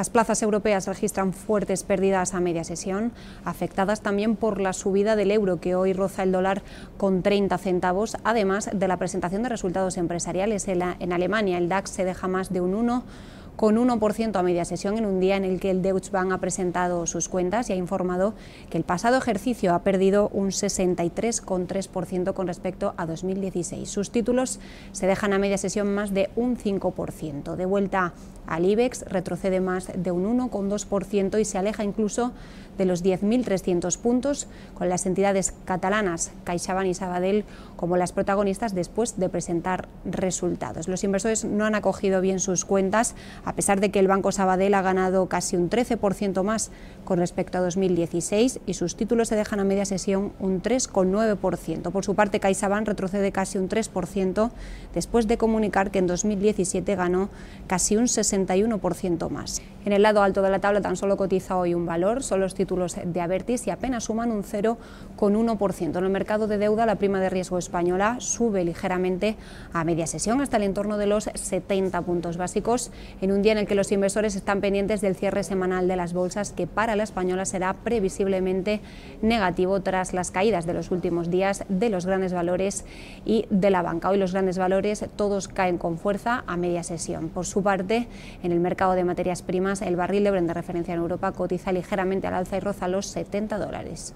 Las plazas europeas registran fuertes pérdidas a media sesión, afectadas también por la subida del euro, que hoy roza el dólar con 30 centavos, además de la presentación de resultados empresariales en, Alemania. El DAX se deja más de un 1 con 1% a media sesión en un día en el que el Deutsche Bank ha presentado sus cuentas y ha informado que el pasado ejercicio ha perdido un 63,3% con respecto a 2016. Sus títulos se dejan a media sesión más de un 5%. De vuelta al IBEX retrocede más de un 1,2% y se aleja incluso de los 10.300 puntos con las entidades catalanas CaixaBank y Sabadell como las protagonistas después de presentar resultados. Los inversores no han acogido bien sus cuentas a pesar de que el Banco Sabadell ha ganado casi un 13% más con respecto a 2016 y sus títulos se dejan a media sesión un 3,9%. Por su parte, CaixaBank retrocede casi un 3% después de comunicar que en 2017 ganó casi un 61% más. En el lado alto de la tabla tan solo cotiza hoy un valor, son los títulos de Avertis y apenas suman un 0,1%. En el mercado de deuda, la prima de riesgo española sube ligeramente a media sesión hasta el entorno de los 70 puntos básicos en un día en el que los inversores están pendientes del cierre semanal de las bolsas, que para la española será previsiblemente negativo tras las caídas de los últimos días de los grandes valores y de la banca. Hoy los grandes valores todos caen con fuerza a media sesión. Por su parte, en el mercado de materias primas, el barril de Brent de referencia en Europa cotiza ligeramente al alza y roza los 70 dólares.